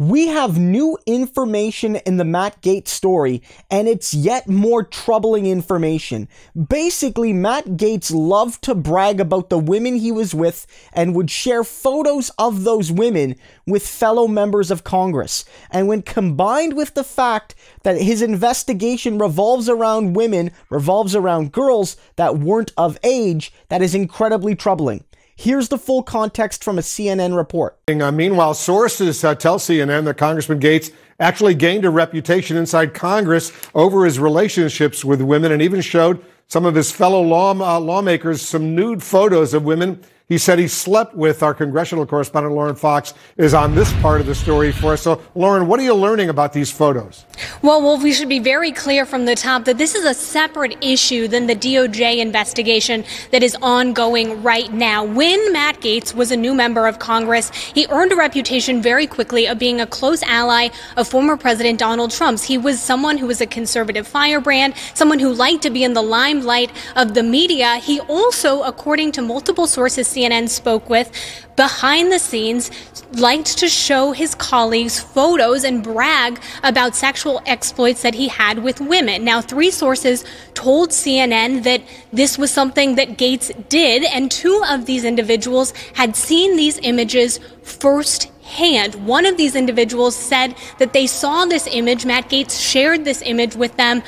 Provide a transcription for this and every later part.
We have new information in the Matt Gates story, and it's yet more troubling information. Basically, Matt Gates loved to brag about the women he was with and would share photos of those women with fellow members of Congress. And when combined with the fact that his investigation revolves around women, revolves around girls that weren't of age, that is incredibly troubling. Here's the full context from a CNN report. Uh, meanwhile, sources uh, tell CNN that Congressman Gates actually gained a reputation inside Congress over his relationships with women and even showed some of his fellow law, uh, lawmakers some nude photos of women he said he slept with our congressional correspondent, Lauren Fox, is on this part of the story for us. So, Lauren, what are you learning about these photos? Well, well, we should be very clear from the top that this is a separate issue than the DOJ investigation that is ongoing right now. When Matt Gates was a new member of Congress, he earned a reputation very quickly of being a close ally of former President Donald Trump's. He was someone who was a conservative firebrand, someone who liked to be in the limelight of the media. He also, according to multiple sources, CNN spoke with, behind the scenes, liked to show his colleagues photos and brag about sexual exploits that he had with women. Now, three sources told CNN that this was something that Gates did, and two of these individuals had seen these images first hand. One of these individuals said that they saw this image. Matt Gates shared this image with them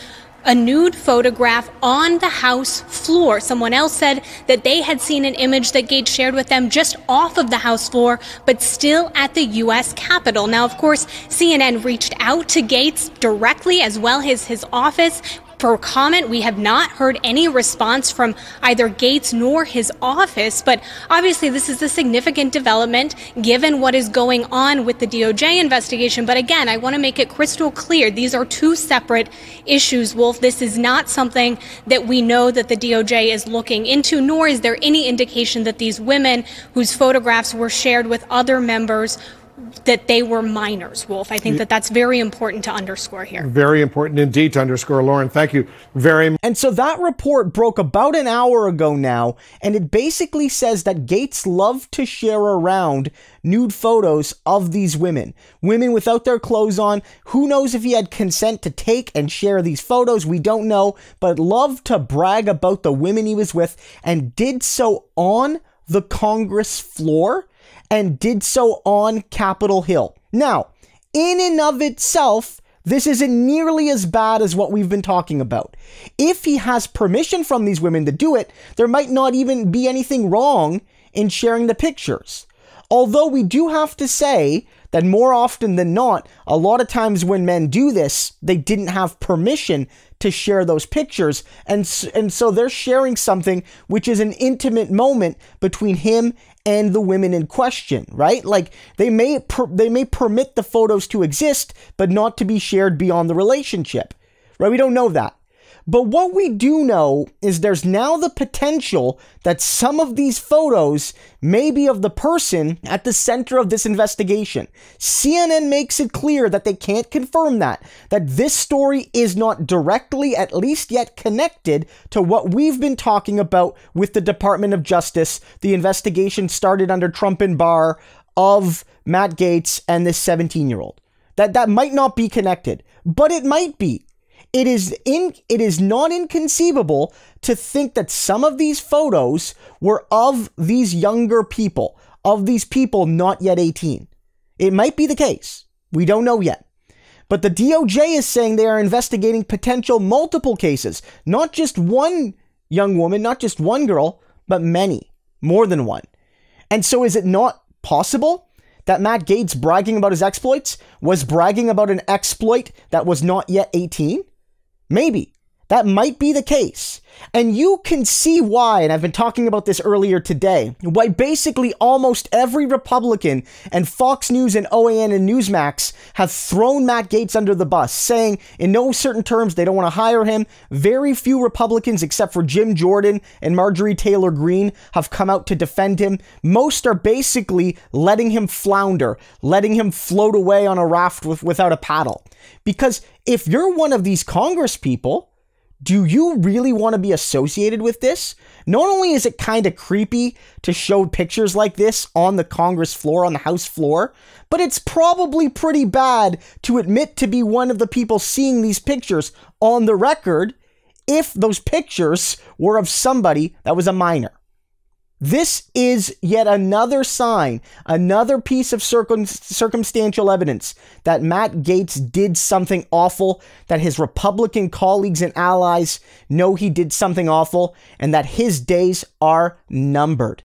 a nude photograph on the house floor. Someone else said that they had seen an image that Gates shared with them just off of the house floor, but still at the U.S. Capitol. Now, of course, CNN reached out to Gates directly as well as his office for comment. We have not heard any response from either Gates nor his office, but obviously this is a significant development given what is going on with the DOJ investigation. But again, I want to make it crystal clear these are two separate issues, Wolf. This is not something that we know that the DOJ is looking into, nor is there any indication that these women whose photographs were shared with other members that they were minors, Wolf. I think that that's very important to underscore here. Very important indeed to underscore, Lauren. Thank you very much. And so that report broke about an hour ago now, and it basically says that Gates loved to share around nude photos of these women, women without their clothes on. Who knows if he had consent to take and share these photos? We don't know, but loved to brag about the women he was with and did so on the Congress floor and did so on Capitol Hill. Now, in and of itself, this isn't nearly as bad as what we've been talking about. If he has permission from these women to do it, there might not even be anything wrong in sharing the pictures. Although we do have to say that more often than not, a lot of times when men do this, they didn't have permission to share those pictures. And, and so they're sharing something which is an intimate moment between him and the women in question, right? Like they may per, they may permit the photos to exist, but not to be shared beyond the relationship, right? We don't know that. But what we do know is there's now the potential that some of these photos may be of the person at the center of this investigation. CNN makes it clear that they can't confirm that, that this story is not directly, at least yet, connected to what we've been talking about with the Department of Justice, the investigation started under Trump and Barr of Matt Gates and this 17 year old. That, that might not be connected, but it might be. It is in it is not inconceivable to think that some of these photos were of these younger people, of these people not yet 18. It might be the case. We don't know yet. But the DOJ is saying they are investigating potential multiple cases, not just one young woman, not just one girl, but many, more than one. And so is it not possible that Matt Gates bragging about his exploits was bragging about an exploit that was not yet 18? Maybe. That might be the case. And you can see why, and I've been talking about this earlier today, why basically almost every Republican and Fox News and OAN and Newsmax have thrown Matt Gates under the bus, saying in no certain terms they don't want to hire him. Very few Republicans, except for Jim Jordan and Marjorie Taylor Greene, have come out to defend him. Most are basically letting him flounder, letting him float away on a raft with, without a paddle. Because if you're one of these Congress people, do you really want to be associated with this? Not only is it kind of creepy to show pictures like this on the Congress floor, on the House floor, but it's probably pretty bad to admit to be one of the people seeing these pictures on the record if those pictures were of somebody that was a minor. This is yet another sign, another piece of circum circumstantial evidence that Matt Gates did something awful, that his Republican colleagues and allies know he did something awful, and that his days are numbered.